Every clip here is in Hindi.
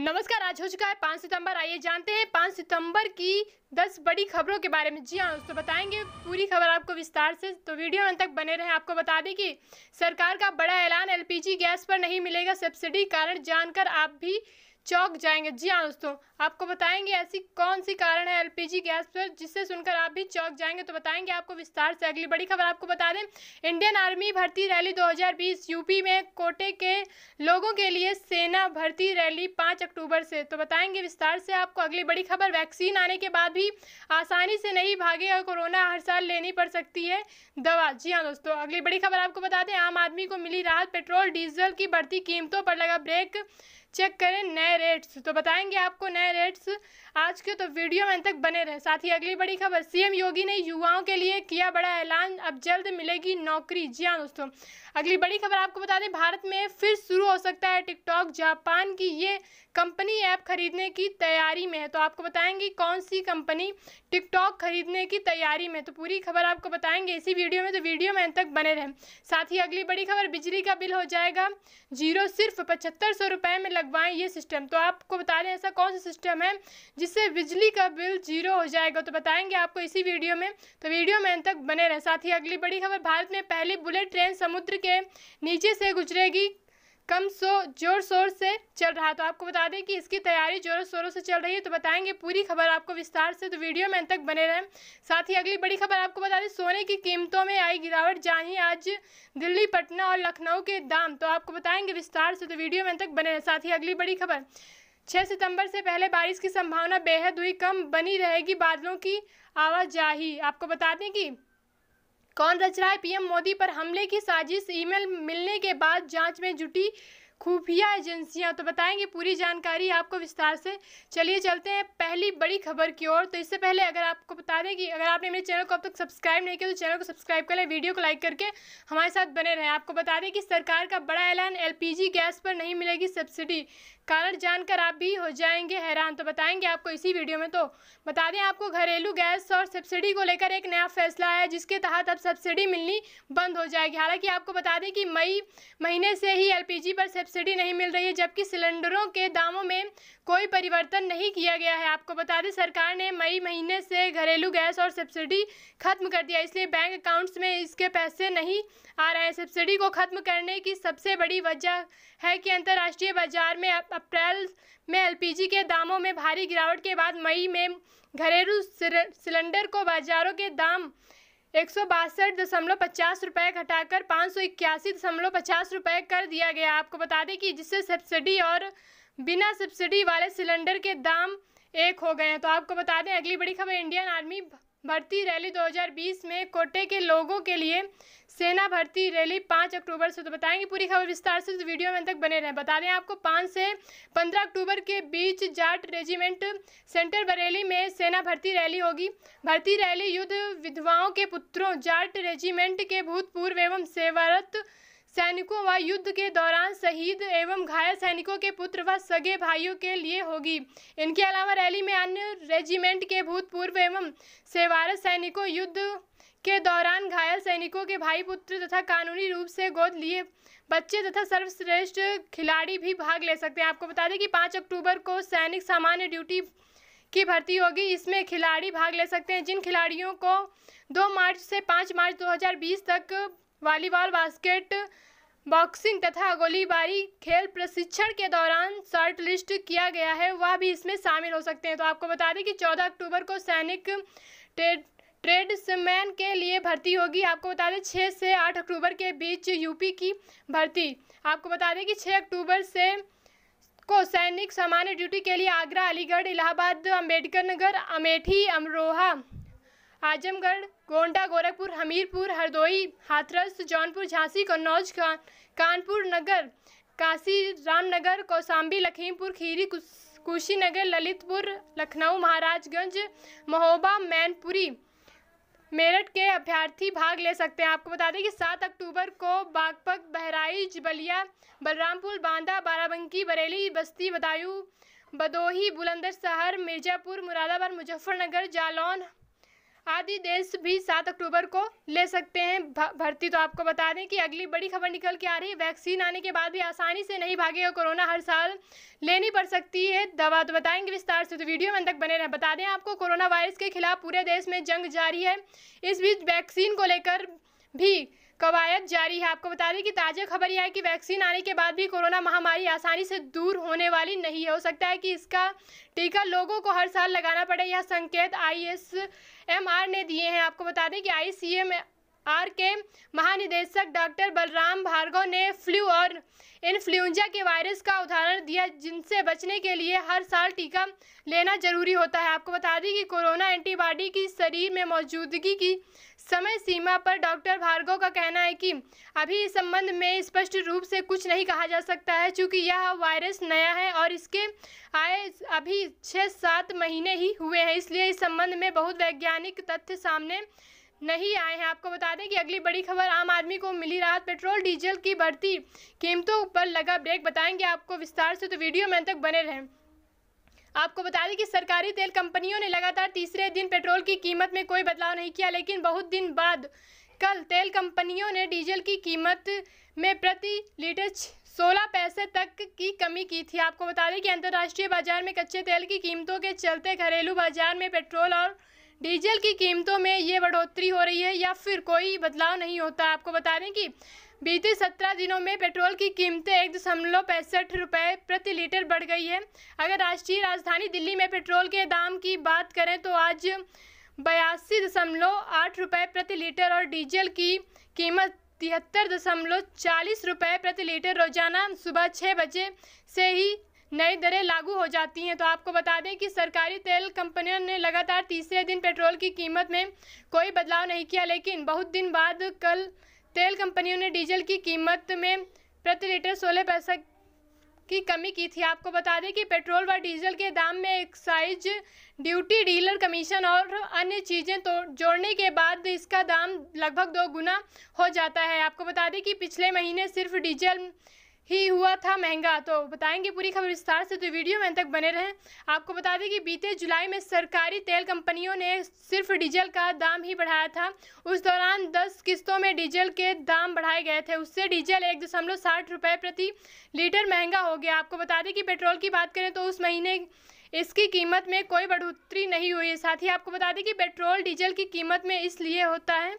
नमस्कार आज हो चुका है पाँच सितंबर आइए जानते हैं पाँच सितंबर की दस बड़ी खबरों के बारे में जी हाँ दोस्तों बताएंगे पूरी खबर आपको विस्तार से तो वीडियो अंत तक बने रहें आपको बता दें कि सरकार का बड़ा ऐलान एलपीजी गैस पर नहीं मिलेगा सब्सिडी कारण जानकर आप भी चौक जाएंगे जी हाँ दोस्तों आपको बताएंगे ऐसी कौन सी कारण है एलपीजी गैस पर जिससे सुनकर आप भी चौक जाएंगे तो बताएंगे आपको विस्तार से अगली बड़ी खबर आपको बता दें इंडियन आर्मी भर्ती रैली 2020 यूपी में कोटे के लोगों के लिए सेना भर्ती रैली 5 अक्टूबर से तो बताएंगे विस्तार से आपको अगली बड़ी खबर वैक्सीन आने के बाद भी आसानी से नहीं भागे और कोरोना हर साल लेनी पड़ सकती है दवा जी हाँ दोस्तों अगली बड़ी खबर आपको बता दें आम आदमी को मिली राहत पेट्रोल डीजल की बढ़ती कीमतों पर लगा ब्रेक चेक करें नए रेट्स तो बताएंगे आपको नए रेट्स आज के तो वीडियो में तक बने रहे साथ ही अगली बड़ी खबर सीएम योगी ने युवाओं के लिए किया बड़ा ऐलान अब जल्द मिलेगी नौकरी जी हाँ दोस्तों अगली बड़ी खबर आपको बता दें भारत में फिर शुरू हो सकता है टिकटॉक जापान की ये कंपनी ऐप खरीदने की तैयारी में है तो आपको बताएंगे कौन सी कंपनी टिकटॉक खरीदने की तैयारी में तो पूरी खबर आपको बताएंगे इसी वीडियो में तो वीडियो में तक बने रहें साथ ही अगली बड़ी खबर बिजली का बिल हो जाएगा जीरो सिर्फ पचहत्तर सौ रुपये में लगवाएं ये सिस्टम तो आपको बता दें ऐसा कौन सा सिस्टम है जिस जिससे बिजली का बिल जीरो हो जाएगा तो बताएंगे आपको इसी वीडियो में तो वीडियो में तक बने रहे साथ ही अगली बड़ी खबर भारत में पहली बुलेट ट्रेन समुद्र के नीचे से गुजरेगी कम सो जोर शोर से चल रहा तो आपको बता दें कि इसकी तैयारी जोरों शोरों से चल रही है तो बताएंगे पूरी खबर आपको विस्तार से तो वीडियो में तक बने रहें साथ ही अगली बड़ी खबर आपको बता दें सोने की कीमतों में आई गिरावट जानी आज दिल्ली पटना और लखनऊ के दाम तो आपको बताएंगे विस्तार से तो वीडियो में तक बने रहें साथ ही अगली बड़ी खबर छह सितंबर से पहले बारिश की संभावना बेहद हुई कम बनी रहेगी बादलों की आवाजाही आपको बता दें कि कौन रच रहा है पीएम मोदी पर हमले की साजिश ईमेल मिलने के बाद जांच में जुटी खुफिया एजेंसियां तो बताएंगे पूरी जानकारी आपको विस्तार से चलिए चलते हैं पहली बड़ी खबर की ओर तो इससे पहले अगर आपको बता दें कि अगर आपने मेरे चैनल को अब तक सब्सक्राइब नहीं किया तो चैनल को सब्सक्राइब कर लें वीडियो को लाइक करके हमारे साथ बने रहें आपको बता दें कि सरकार का बड़ा ऐलान एल गैस पर नहीं मिलेगी सब्सिडी कारण जानकर आप भी हो जाएंगे हैरान तो बताएंगे आपको इसी वीडियो में तो बता दें आपको घरेलू गैस और सब्सिडी को लेकर एक नया फैसला है जिसके तहत अब सब्सिडी मिलनी बंद हो जाएगी हालांकि आपको बता दें कि मई महीने से ही एलपीजी पर सब्सिडी नहीं मिल रही है जबकि सिलेंडरों के दामों में कोई परिवर्तन नहीं किया गया है आपको बता दें सरकार ने मई महीने से घरेलू गैस और सब्सिडी खत्म कर दिया इसलिए बैंक अकाउंट्स में इसके पैसे नहीं आ रहे हैं सब्सिडी को खत्म करने की सबसे बड़ी वजह है कि अंतर्राष्ट्रीय बाजार में अप्रैल में एलपीजी के दामों में भारी गिरावट के बाद मई में घरेलू सिलेंडर को बाजारों के दाम एक सौ बासठ दशमलव पचास रुपये घटाकर पाँच सौ इक्यासी दशमलव पचास रुपये कर दिया गया आपको बता दें कि जिससे सब्सिडी और बिना सब्सिडी वाले सिलेंडर के दाम एक हो गए हैं तो आपको बता दें अगली बड़ी खबर इंडियन आर्मी भर्ती रैली 2020 में कोटे के लोगों के लिए सेना भर्ती रैली 5 अक्टूबर से तो बताएंगे पूरी खबर विस्तार से तो वीडियो में तक बने रहें बता दें आपको 5 से 15 अक्टूबर के बीच जाट रेजिमेंट सेंटर बरेली में सेना भर्ती रैली होगी भर्ती रैली युद्ध विधवाओं के पुत्रों जाट रेजिमेंट के भूतपूर्व एवं सेवारत सैनिकों व युद्ध के दौरान शहीद एवं घायल सैनिकों के पुत्र व सगे भाइयों के लिए होगी इनके अलावा रैली में अन्य रेजिमेंट के भूतपूर्व एवं सेवारत सैनिकों युद्ध के दौरान घायल सैनिकों के भाई पुत्र तथा कानूनी रूप से गोद लिए बच्चे तथा सर्वश्रेष्ठ खिलाड़ी भी भाग ले सकते हैं आपको बता दें कि पाँच अक्टूबर को सैनिक सामान्य ड्यूटी की भर्ती होगी इसमें खिलाड़ी भाग ले सकते हैं जिन खिलाड़ियों को दो मार्च से पाँच मार्च दो तक वॉलीबॉल बास्केट बॉक्सिंग तथा गोलीबारी खेल प्रशिक्षण के दौरान शॉर्ट लिस्ट किया गया है वह भी इसमें शामिल हो सकते हैं तो आपको बता दें कि 14 अक्टूबर को सैनिक ट्रेड ट्रेड्समैन के लिए भर्ती होगी आपको बता दें 6 से 8 अक्टूबर के बीच यूपी की भर्ती आपको बता दें कि 6 अक्टूबर से को सैनिक सामान्य ड्यूटी के लिए आगरा अलीगढ़ इलाहाबाद अंबेडकर नगर अमेठी अमरोहा आजमगढ़ गोंडा गोरखपुर हमीरपुर हरदोई हाथरस जौनपुर झांसी कन्नौज का, कानपुर नगर काशी रामनगर कौसाम्बी लखीमपुर खीरी कुशीनगर ललितपुर लखनऊ महाराजगंज महोबा मैनपुरी मेरठ के अभ्यर्थी भाग ले सकते हैं आपको बता दें कि सात अक्टूबर को बागपत बहराइच बलिया बलरामपुर बांदा बाराबंकी बरेली बस्ती बदायूं बदोही बुलंदर शहर मिर्जापुर मुरादाबाद मुजफ्फरनगर जालौन आदि देश भी सात अक्टूबर को ले सकते हैं भर्ती तो आपको बता दें कि अगली बड़ी खबर निकल के आ रही है वैक्सीन आने के बाद भी आसानी से नहीं भागेगा कोरोना हर साल लेनी पड़ सकती है दवा तो बताएंगे विस्तार से तो वीडियो में तक बने रहें बता दें आपको कोरोना वायरस के खिलाफ पूरे देश में जंग जारी है इस बीच वैक्सीन को लेकर भी कवायद जारी है आपको बता दें कि ताज़ा खबर यह है कि वैक्सीन आने के बाद भी कोरोना महामारी आसानी से दूर होने वाली नहीं है हो सकता है कि इसका टीका लोगों को हर साल लगाना पड़े यह संकेत आई ने दिए हैं आपको बता दें कि आई आर के महानिदेशक डॉक्टर बलराम भार्गव ने फ्लू और इन्फ्लुएंजा के वायरस का उदाहरण दिया जिनसे बचने के लिए हर साल टीका लेना जरूरी होता है आपको बता दें कि कोरोना एंटीबॉडी की शरीर में मौजूदगी की समय सीमा पर डॉक्टर भार्गव का कहना है कि अभी इस संबंध में स्पष्ट रूप से कुछ नहीं कहा जा सकता है क्योंकि यह वायरस नया है और इसके आए अभी छः सात महीने ही हुए हैं इसलिए इस संबंध में बहुत वैज्ञानिक तथ्य सामने नहीं आए हैं आपको बता दें कि अगली बड़ी खबर आम आदमी को मिली राहत पेट्रोल डीजल की बढ़ती कीमतों पर लगा ब्रेक बताएंगे आपको विस्तार से तो वीडियो में तक बने रहें आपको बता दें कि सरकारी तेल कंपनियों ने लगातार तीसरे दिन पेट्रोल की कीमत में कोई बदलाव नहीं किया लेकिन बहुत दिन बाद कल तेल कंपनियों ने डीजल की कीमत में प्रति लीटर सोलह पैसे तक की कमी की थी आपको बता दें कि अंतर्राष्ट्रीय बाजार में कच्चे तेल की कीमतों के चलते घरेलू बाजार में पेट्रोल और डीजल की कीमतों में ये बढ़ोतरी हो रही है या फिर कोई बदलाव नहीं होता आपको बता दें कि बीते सत्रह दिनों में पेट्रोल की कीमतें एक दशमलव पैंसठ रुपये प्रति लीटर बढ़ गई है अगर राष्ट्रीय राजधानी दिल्ली में पेट्रोल के दाम की बात करें तो आज बयासी दशमलव आठ रुपये प्रति लीटर और डीजल की कीमत तिहत्तर दशमलव चालीस रुपये प्रति लीटर रोजाना सुबह छः बजे से ही नई दरें लागू हो जाती हैं तो आपको बता दें कि सरकारी तेल कंपनियों ने लगातार तीसरे दिन पेट्रोल की कीमत में कोई बदलाव नहीं किया लेकिन बहुत दिन बाद कल तेल कंपनियों ने डीजल की कीमत में प्रति लीटर सोलह पैसा की कमी की थी आपको बता दें कि पेट्रोल व डीजल के दाम में एक्साइज ड्यूटी डीलर कमीशन और अन्य चीज़ें तो जोड़ने के बाद इसका दाम लगभग दो गुना हो जाता है आपको बता दें कि पिछले महीने सिर्फ डीजल ही हुआ था महंगा तो बताएंगे पूरी खबर विस्तार से तो वीडियो में तक बने रहें आपको बता दें कि बीते जुलाई में सरकारी तेल कंपनियों ने सिर्फ डीजल का दाम ही बढ़ाया था उस दौरान 10 किस्तों में डीजल के दाम बढ़ाए गए थे उससे डीजल एक दशमलव साठ रुपये प्रति लीटर महंगा हो गया आपको बता दें कि पेट्रोल की बात करें तो उस महीने इसकी कीमत में कोई बढ़ोतरी नहीं हुई है साथ ही आपको बता दें कि पेट्रोल डीजल की कीमत में इसलिए होता है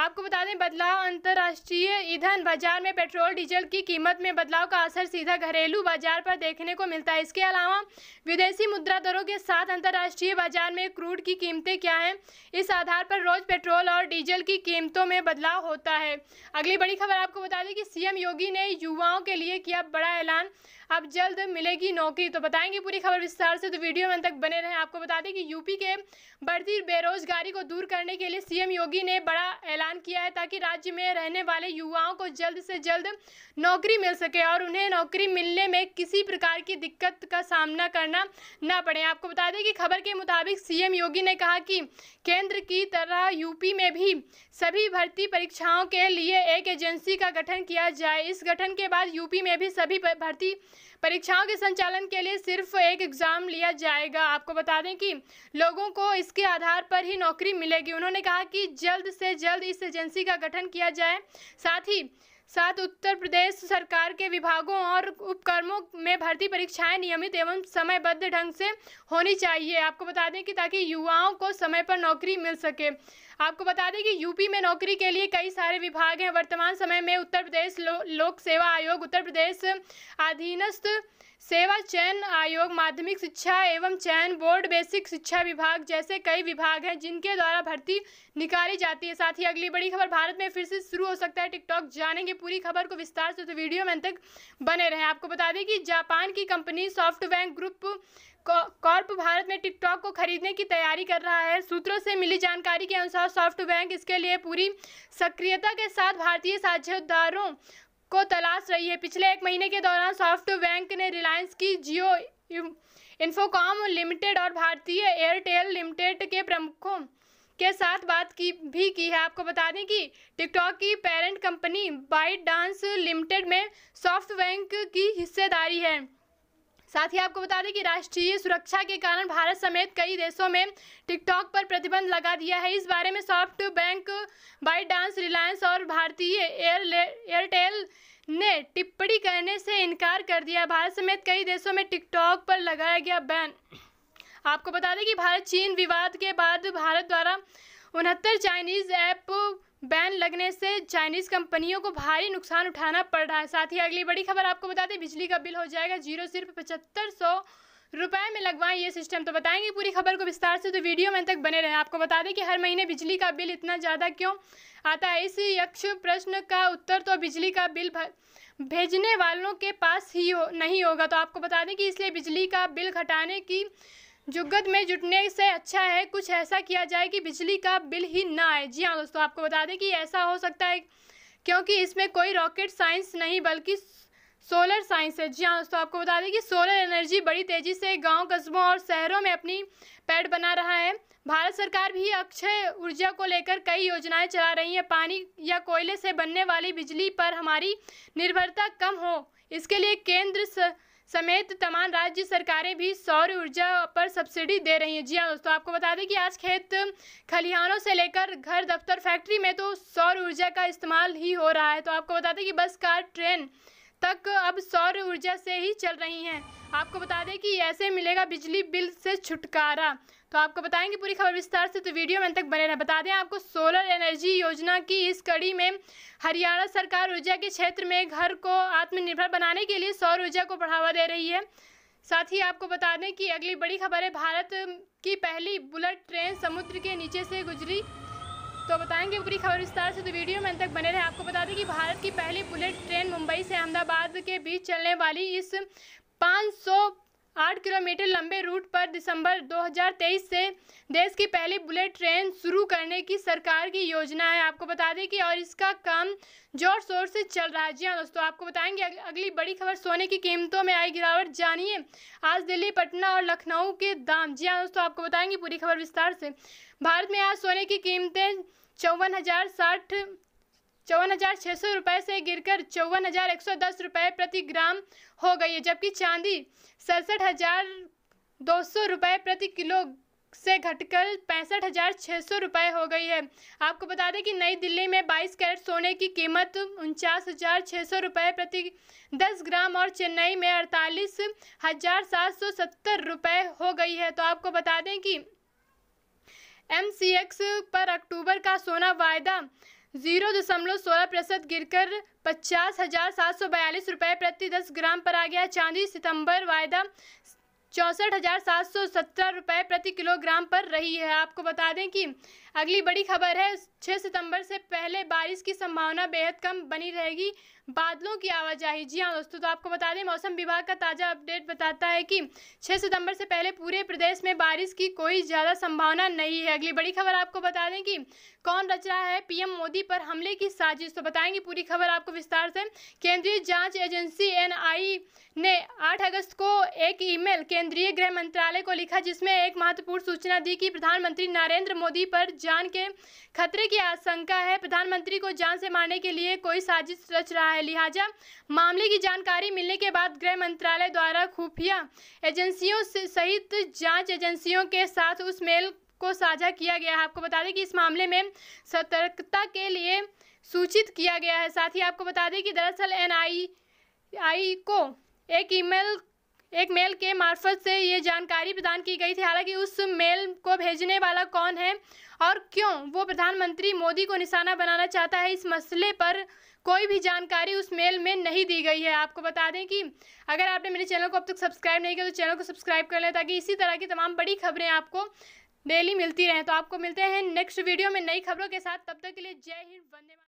आपको बता दें बदलाव अंतर्राष्ट्रीय ईंधन बाजार में पेट्रोल डीजल की कीमत में बदलाव का असर सीधा घरेलू बाजार पर देखने को मिलता है इसके अलावा विदेशी मुद्रा दरों के साथ अंतर्राष्ट्रीय बाजार में क्रूड की कीमतें क्या हैं इस आधार पर रोज पेट्रोल और डीजल की कीमतों में बदलाव होता है अगली बड़ी खबर आपको बता दें कि सीएम योगी ने युवाओं के लिए किया बड़ा ऐलान अब जल्द मिलेगी नौकरी तो बताएंगे पूरी खबर विस्तार से तो वीडियो में तक बने रहें आपको बता दें कि यूपी के बढ़ती बेरोजगारी को दूर करने के लिए सीएम योगी ने बड़ा ऐलान किया है ताकि राज्य में रहने वाले युवाओं को जल्द से जल्द नौकरी मिल सके और उन्हें नौकरी मिलने में किसी प्रकार की दिक्कत का सामना करना ना पड़े आपको बता दें कि खबर के मुताबिक सीएम योगी ने कहा कि केंद्र की तरह यूपी में भी सभी भर्ती परीक्षाओं के लिए एक एजेंसी का गठन किया जाए इस गठन के बाद यूपी में भी सभी भर्ती परीक्षाओं के संचालन के लिए सिर्फ एक एग्ज़ाम लिया जाएगा आपको बता दें कि लोगों को इसके आधार पर ही नौकरी मिलेगी उन्होंने कहा कि जल्द से जल्द इस एजेंसी का गठन किया जाए साथ ही साथ उत्तर प्रदेश सरकार के विभागों और उपक्रमों में भर्ती परीक्षाएं नियमित एवं समयबद्ध ढंग से होनी चाहिए आपको बता दें कि ताकि युवाओं को समय पर नौकरी मिल सके आपको बता दें कि यूपी में नौकरी के लिए कई सारे विभाग हैं वर्तमान समय में उत्तर प्रदेश लो, लोक सेवा आयोग उत्तर प्रदेश अधीनस्थ सेवा चयन आयोग माध्यमिक शिक्षा एवं चयन बोर्ड बेसिक शिक्षा विभाग जैसे कई विभाग हैं जिनके द्वारा भर्ती निकाली जाती है साथ ही अगली बड़ी खबर भारत में फिर से शुरू हो सकता है टिकटॉक जानेंगे पूरी खबर को विस्तार से तो वीडियो में तक बने रहे आपको बता दें कि जापान की कंपनी सॉफ्टबैंक ग्रुप कॉर्प भारत में टिकटॉक को खरीदने की तैयारी कर रहा है सूत्रों से मिली जानकारी के अनुसार सॉफ्ट बैंक इसके लिए पूरी सक्रियता के साथ भारतीय साझेदारों को तलाश रही है पिछले एक महीने के दौरान सॉफ्ट बैंक ने रिलायंस की जियो इन्फोकॉम लिमिटेड और भारतीय एयरटेल लिमिटेड के प्रमुखों के साथ बात की भी की है आपको बता दें कि टिकटॉक की parent company ByteDance limited में सॉफ्ट बैंक की हिस्सेदारी है साथ ही आपको बता दें कि राष्ट्रीय सुरक्षा के कारण भारत समेत कई देशों में टिकटॉक पर प्रतिबंध लगा दिया है इस बारे में SoftBank ByteDance Reliance और भारतीय एयरटेल ने टिप्पणी करने से इनकार कर दिया भारत समेत कई देशों में टिकटॉक पर लगाया गया बैन आपको बता दें कि भारत चीन विवाद के बाद भारत द्वारा उनहत्तर चाइनीज़ ऐप बैन लगने से चाइनीज़ कंपनियों को भारी नुकसान उठाना पड़ रहा है साथ ही अगली बड़ी खबर आपको बता दें बिजली का बिल हो जाएगा जीरो सिर्फ पचहत्तर सौ रुपये में लगवाएं ये सिस्टम तो बताएंगे पूरी खबर को विस्तार से तो वीडियो में तक बने रहें आपको बता दें कि हर महीने बिजली का बिल इतना ज़्यादा क्यों आता है इस यक्ष प्रश्न का उत्तर तो बिजली का बिल भेजने वालों के पास ही हो, नहीं होगा तो आपको बता दें कि इसलिए बिजली का बिल घटाने की जुगत में जुटने से अच्छा है कुछ ऐसा किया जाए कि बिजली का बिल ही ना आए जी हाँ दोस्तों आपको बता दें कि ऐसा हो सकता है क्योंकि इसमें कोई रॉकेट साइंस नहीं बल्कि सोलर साइंस है जी हाँ दोस्तों आपको बता दें कि सोलर एनर्जी बड़ी तेज़ी से गांव कस्बों और शहरों में अपनी पैड बना रहा है भारत सरकार भी अक्षय ऊर्जा को लेकर कई योजनाएं चला रही है पानी या कोयले से बनने वाली बिजली पर हमारी निर्भरता कम हो इसके लिए केंद्र स... समेत तमाम राज्य सरकारें भी सौर ऊर्जा पर सब्सिडी दे रही हैं जी हाँ दोस्तों आपको बता दें कि आज खेत खलिहानों से लेकर घर दफ्तर फैक्ट्री में तो सौर ऊर्जा का इस्तेमाल ही हो रहा है तो आपको बता दें कि बस कार ट्रेन तक अब सौर ऊर्जा से ही चल रही हैं आपको बता दें कि ऐसे मिलेगा बिजली बिल से छुटकारा तो आपको बताएंगे पूरी खबर विस्तार से तो वीडियो में तक बने रहें बता दें आपको सोलर एनर्जी योजना की इस कड़ी में हरियाणा सरकार ऊर्जा के क्षेत्र में घर को आत्मनिर्भर बनाने के लिए सौर ऊर्जा को बढ़ावा दे रही है साथ ही आपको बता दें कि अगली बड़ी खबर है भारत की पहली बुलेट ट्रेन समुद्र के नीचे से गुजरी तो बताएंगे पूरी खबर विस्तार से तो वीडियो में तक बने रहे आपको बता दें कि भारत की पहली बुलेट ट्रेन मुंबई से अहमदाबाद के बीच चलने वाली इस आठ किलोमीटर लंबे रूट पर दिसंबर 2023 से देश की पहली बुलेट ट्रेन शुरू करने की सरकार की योजना है आपको बता दें कि और इसका काम जोर शोर से चल रहा है जी हाँ दोस्तों आपको बताएंगे अगली बड़ी खबर सोने की कीमतों में आई गिरावट जानिए आज दिल्ली पटना और लखनऊ के दाम जी हाँ दोस्तों आपको बताएंगे पूरी खबर विस्तार से भारत में आज सोने की कीमतें चौवन हज़ार साठ चौवन हज़ार छः सौ रुपये से गिरकर चौवन हज़ार एक सौ दस रुपये प्रति ग्राम हो गई है जबकि चांदी सड़सठ हज़ार दो सौ रुपये प्रति किलो से घटकर पैंसठ हज़ार छः सौ रुपये हो गई है आपको बता दें कि नई दिल्ली में 22 कैरेट सोने की कीमत उनचास हज़ार छः सौ रुपये प्रति 10 ग्राम और चेन्नई में अड़तालीस हज़ार सात सौ सत्तर रुपये हो गई है तो आपको बता दें कि एम पर अक्टूबर का सोना वायदा जीरो दशमलव सोलह प्रतिशत गिरकर पचास हजार सात सौ बयालीस रुपये प्रति दस ग्राम पर आ गया चांदी सितंबर वायदा चौंसठ हजार सात सौ सत्रह रुपये प्रति किलोग्राम पर रही है आपको बता दें कि अगली बड़ी खबर है छः सितंबर से पहले बारिश की संभावना बेहद कम बनी रहेगी बादलों की आवाजाही जी हाँ दोस्तों तो आपको बता दें मौसम विभाग का ताज़ा अपडेट बताता है कि 6 सितंबर से पहले पूरे प्रदेश में बारिश की कोई ज़्यादा संभावना नहीं है अगली बड़ी खबर आपको बता दें कि कौन रच रहा है पीएम मोदी पर हमले की साजिश तो बताएंगे पूरी खबर आपको विस्तार से केंद्रीय जाँच एजेंसी एन ने आठ अगस्त को एक ई केंद्रीय गृह मंत्रालय को लिखा जिसमें एक महत्वपूर्ण सूचना दी कि प्रधानमंत्री नरेंद्र मोदी पर जान के खतरे की आशंका है प्रधानमंत्री को जान से मारने के लिए कोई साजिश रच रहा है है लिहाजा मामले की जानकारी मिलने के बाद गृह मंत्रालय द्वारा खुफिया एजेंसियों सहित जांच एजेंसियों के साथ उस मेल को साझा किया गया है आपको बता दें कि इस मामले में सतर्कता के लिए सूचित किया गया है साथ ही आपको बता दें कि दरअसल एन आई आई को एक ईमेल एक मेल के मार्फत से ये जानकारी प्रदान की गई थी हालांकि उस मेल को भेजने वाला कौन है और क्यों वो प्रधानमंत्री मोदी को निशाना बनाना चाहता है इस मसले पर कोई भी जानकारी उस मेल में नहीं दी गई है आपको बता दें कि अगर आपने मेरे चैनल को अब तक सब्सक्राइब नहीं किया तो चैनल को सब्सक्राइब कर लें ताकि इसी तरह की तमाम बड़ी खबरें आपको डेली मिलती रहें तो आपको मिलते हैं नेक्स्ट वीडियो में नई खबरों के साथ तब तक के लिए जय हिंद वंदे